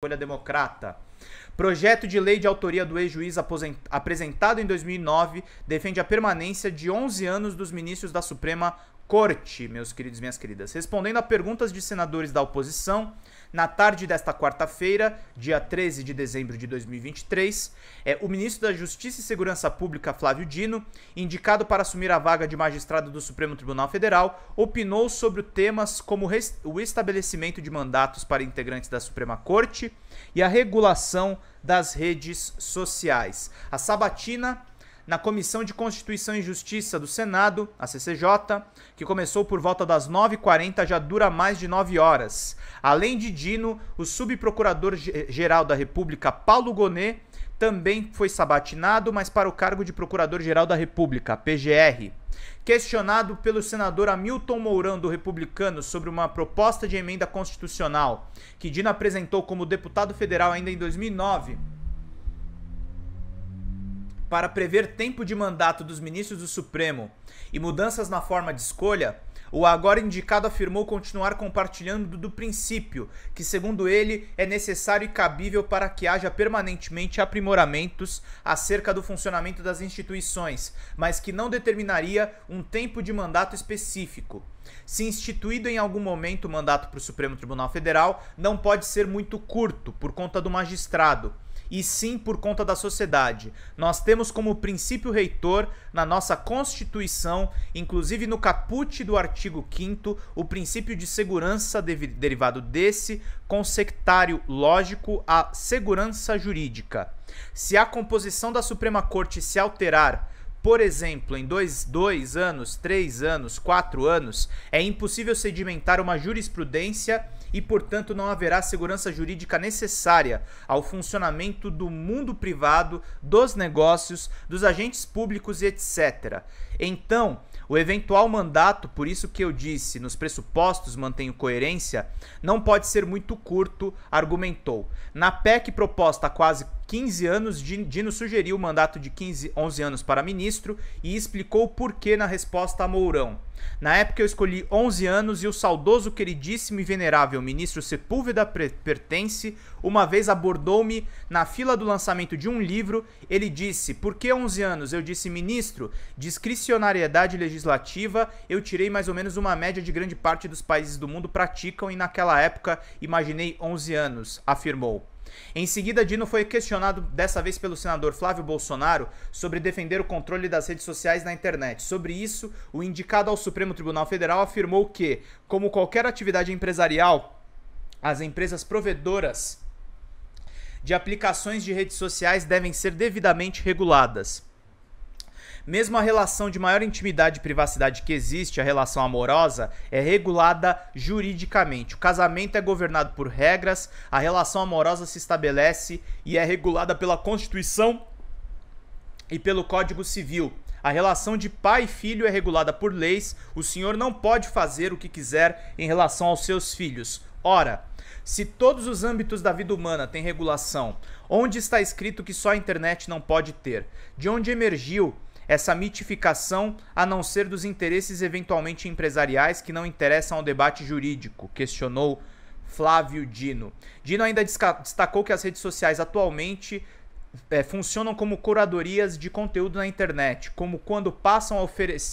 escolha democrata. Projeto de lei de autoria do ex-juiz apresentado em 2009 defende a permanência de 11 anos dos ministros da Suprema corte, meus queridos e minhas queridas. Respondendo a perguntas de senadores da oposição, na tarde desta quarta-feira, dia 13 de dezembro de 2023, é, o ministro da Justiça e Segurança Pública, Flávio Dino, indicado para assumir a vaga de magistrado do Supremo Tribunal Federal, opinou sobre temas como o estabelecimento de mandatos para integrantes da Suprema Corte e a regulação das redes sociais. A sabatina na Comissão de Constituição e Justiça do Senado, a CCJ, que começou por volta das 9h40, já dura mais de 9 horas. Além de Dino, o subprocurador-geral da República, Paulo Gonet, também foi sabatinado, mas para o cargo de Procurador-Geral da República, PGR. Questionado pelo senador Hamilton Mourão, do Republicano, sobre uma proposta de emenda constitucional que Dino apresentou como deputado federal ainda em 2009 para prever tempo de mandato dos ministros do Supremo e mudanças na forma de escolha, o agora indicado afirmou continuar compartilhando do princípio, que, segundo ele, é necessário e cabível para que haja permanentemente aprimoramentos acerca do funcionamento das instituições, mas que não determinaria um tempo de mandato específico. Se instituído em algum momento o mandato para o Supremo Tribunal Federal, não pode ser muito curto, por conta do magistrado e sim por conta da sociedade. Nós temos como princípio reitor na nossa Constituição, inclusive no caput do artigo 5 o princípio de segurança de derivado desse, consectário lógico à segurança jurídica. Se a composição da Suprema Corte se alterar, por exemplo, em dois, dois anos, três anos, quatro anos, é impossível sedimentar uma jurisprudência e, portanto, não haverá segurança jurídica necessária ao funcionamento do mundo privado, dos negócios, dos agentes públicos e etc. Então, o eventual mandato, por isso que eu disse, nos pressupostos mantenho coerência, não pode ser muito curto, argumentou. Na PEC proposta quase 15 anos, Dino sugeriu o mandato de 15, 11 anos para ministro e explicou por que na resposta a Mourão. Na época eu escolhi 11 anos e o saudoso, queridíssimo e venerável ministro Sepúlveda Pertence uma vez abordou-me na fila do lançamento de um livro. Ele disse: Por que 11 anos? Eu disse: Ministro, discricionariedade legislativa. Eu tirei mais ou menos uma média de grande parte dos países do mundo praticam e naquela época imaginei 11 anos, afirmou. Em seguida, Dino foi questionado dessa vez pelo senador Flávio Bolsonaro sobre defender o controle das redes sociais na internet. Sobre isso, o indicado ao Supremo Tribunal Federal afirmou que, como qualquer atividade empresarial, as empresas provedoras de aplicações de redes sociais devem ser devidamente reguladas. Mesmo a relação de maior intimidade e privacidade que existe, a relação amorosa, é regulada juridicamente. O casamento é governado por regras, a relação amorosa se estabelece e é regulada pela Constituição e pelo Código Civil. A relação de pai e filho é regulada por leis. O senhor não pode fazer o que quiser em relação aos seus filhos. Ora, se todos os âmbitos da vida humana têm regulação, onde está escrito que só a internet não pode ter? De onde emergiu essa mitificação a não ser dos interesses eventualmente empresariais que não interessam ao debate jurídico, questionou Flávio Dino. Dino ainda destacou que as redes sociais atualmente é, funcionam como curadorias de conteúdo na internet, como quando passam a,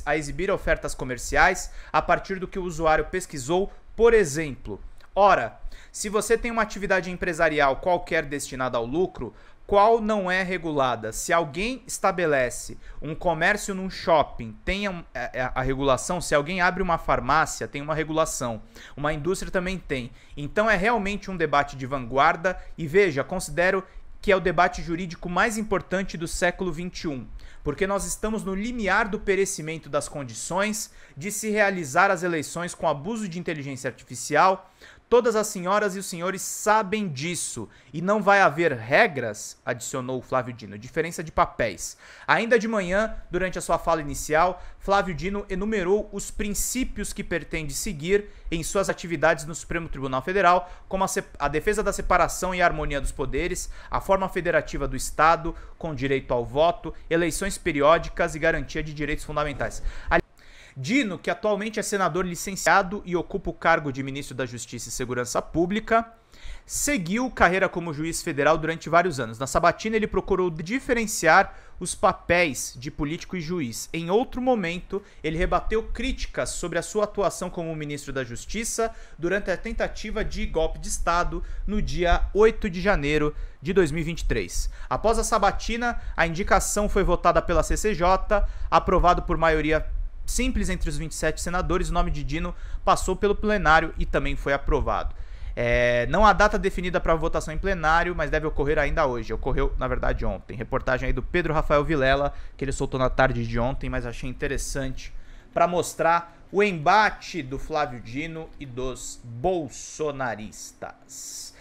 a exibir ofertas comerciais a partir do que o usuário pesquisou, por exemplo. Ora, se você tem uma atividade empresarial qualquer destinada ao lucro, qual não é regulada? Se alguém estabelece um comércio num shopping, tem a, a, a, regulação. Se alguém abre uma farmácia, tem uma regulação. Uma indústria também tem. Então é realmente um debate de vanguarda e veja, considero que é o debate jurídico mais importante do século XXI, porque nós estamos no limiar do perecimento das condições de se realizar as eleições com abuso de inteligência artificial, Todas as senhoras e os senhores sabem disso e não vai haver regras, adicionou Flávio Dino, diferença de papéis. Ainda de manhã, durante a sua fala inicial, Flávio Dino enumerou os princípios que pretende seguir em suas atividades no Supremo Tribunal Federal, como a, a defesa da separação e harmonia dos poderes, a forma federativa do Estado, com direito ao voto, eleições periódicas e garantia de direitos fundamentais. Dino, que atualmente é senador licenciado e ocupa o cargo de ministro da Justiça e Segurança Pública, seguiu carreira como juiz federal durante vários anos. Na sabatina, ele procurou diferenciar os papéis de político e juiz. Em outro momento, ele rebateu críticas sobre a sua atuação como ministro da Justiça durante a tentativa de golpe de Estado no dia 8 de janeiro de 2023. Após a sabatina, a indicação foi votada pela CCJ, aprovado por maioria simples entre os 27 senadores, o nome de Dino passou pelo plenário e também foi aprovado. É, não há data definida para votação em plenário, mas deve ocorrer ainda hoje. Ocorreu, na verdade, ontem. Reportagem aí do Pedro Rafael Vilela, que ele soltou na tarde de ontem, mas achei interessante para mostrar o embate do Flávio Dino e dos bolsonaristas.